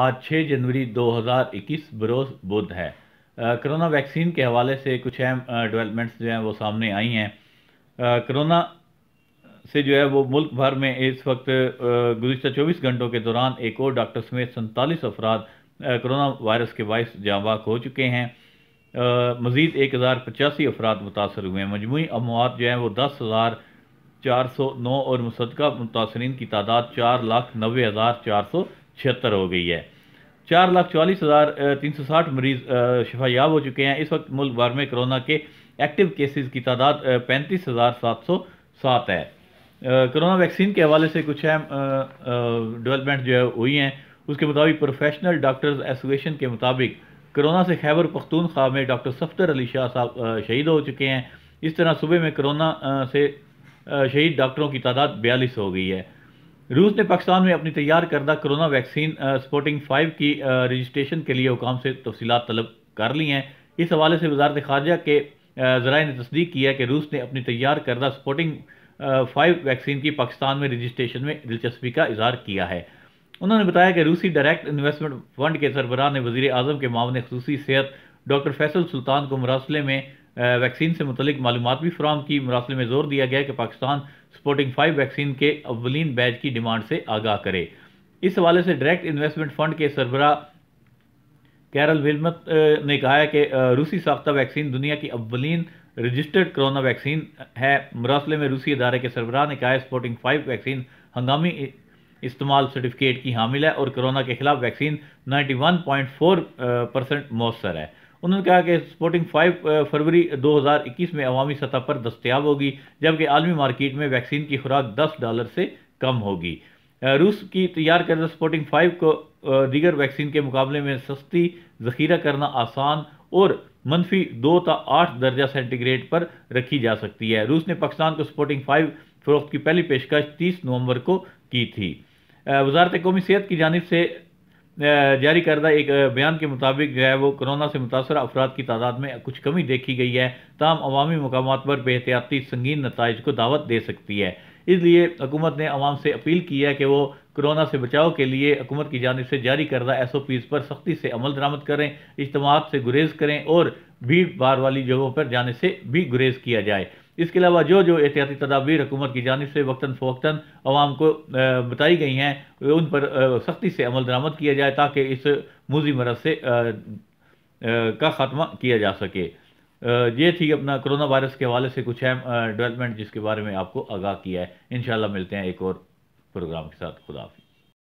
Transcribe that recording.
आज 6 जनवरी 2021 बरोज बुध है corona vaccine के हवाले से कुछ अहम डेवलपमेंट्स जो हैं वो सामने आई हैं कोरोना से जो है वो मुल्क भर में इस वक्त गुजशत चौबीस घंटों के दौरान एक और डॉक्टर समेत सैंतालीस अफराद कोरोना वायरस के बायस जाँबाक हो चुके हैं मज़ीद एक हज़ार पचासी अफराद मुतासर हुए हैं मजमू अमवात जो हैं वो दस हज़ार चार सौ नौ और मुसदा मुतासरीन की तादाद चार लाख नबे हज़ार चार सौ छिहत्तर हो गई है चार लाख चवालीस हज़ार तीन सौ साठ मरीज़ शफायाब हो चुके हैं इस वक्त मुल्क भर में कोरोना के एक्टिव केसेस की तादाद पैंतीस हज़ार सात सौ सात है कोरोना वैक्सीन के हवाले से कुछ अहम डेवलपमेंट जो है हुई हैं उसके मुताबिक प्रोफेशनल डॉक्टर्स एसोसिएशन के मुताबिक कोरोना से खैबर पख्तूनख्वा में डॉक्टर सफदर अली शाह साहब शहीद हो चुके हैं इस तरह सूबे में कोरोना से शहीद डॉक्टरों की तादाद बयालीस हो गई है रूस ने पाकिस्तान में अपनी तैयार करदा कोरोना वैक्सीन स्पोर्टिंग फाइव की रजिस्ट्रेशन के लिए हुकाम से तफसीत तलब कर ली हैं इस हवाले से वजारत खारजा के जराए ने तस्दीक की है कि रूस ने अपनी तैयार करदा स्पोर्टिंग फाइव वैक्सीन की पाकिस्तान में रजिस्ट्रेशन में दिलचस्पी का इजहार किया है उन्होंने बताया कि रूसी डायरेक्ट इन्वेस्टमेंट फंड के सरबराह ने वजी अजम के मामले खसूसी सेहत डॉक्टर फैसल सुल्तान को मरासले में वैक्सीन से मुतलिक मालूम भी फ्राहम की मरासले में जोर दिया गया कि पाकिस्तान स्पोर्टिंग फाइव वैक्सीन के अवलिन बैच की डिमांड से आगाह करे इस हवाले से डायरेक्ट इन्वेस्टमेंट फंड के सरबरा कैरल विलमत ने कहा है कि रूसी साख्ता वैक्सीन दुनिया की अवलिन रजिस्टर्ड कोरोना वैक्सीन है मरासले में रूसी अदारे के सरबराह ने कहा है स्पोर्टिंग फाइव वैक्सीन हंगामी इस्तेमाल सर्टिफिकेट की हामिल है और कोरोना के खिलाफ वैक्सीन 91.4 परसेंट मौसर है उन्होंने कहा कि स्पोर्टिंग फाइव फरवरी 2021 में अवामी सतह पर दस्तियाब होगी जबकि आलमी मार्केट में वैक्सीन की खुराक 10 डॉलर से कम होगी रूस की तैयार करदा स्पोर्टिंग फाइव को दीगर वैक्सीन के मुकाबले में सस्ती जखीरा करना आसान और मनफी दो ता आठ दर्जा सेंटीग्रेड पर रखी जा सकती है रूस ने पाकिस्तान को स्पोर्टिंग फाइव फरोख्त की पहली पेशकश तीस नवंबर को की थी वजारत कौमी सेहत की जानब से जारी करदा एक बयान के मुताबिक जो है वो कोरोना से मुतासर अफराद की तादाद में कुछ कमी देखी गई है तमाम अवामी मकाम पर बेहतियाती संगीन नतज को दावत दे सकती है इसलिए हुकूमत ने आवाम से अपील की है कि वो कोरोना से बचाव के लिए हुकूमत की जानब से जारी करदा एस ओ पीज़ पर सख्ती से अमल दरामद करें इजमात से गुरेज करें और भीड़ भाड़ वाली जगहों पर जाने से भी गुरेज किया जाए इसके अलावा जो जो एहतियाती तदाबीर हुकूमत की जानब से वक्ता फ़वक्ता आवाम को बताई गई हैं उन पर सख्ती से अमल दरामद किया जाए ताकि इस मूजी मरज से का खात्मा किया जा सके ये थी अपना कोरोना वायरस के हवाले से कुछ अहम डेवलपमेंट जिसके बारे में आपको आगाह किया है इन मिलते हैं एक और प्रोग्राम के साथ खुदाफी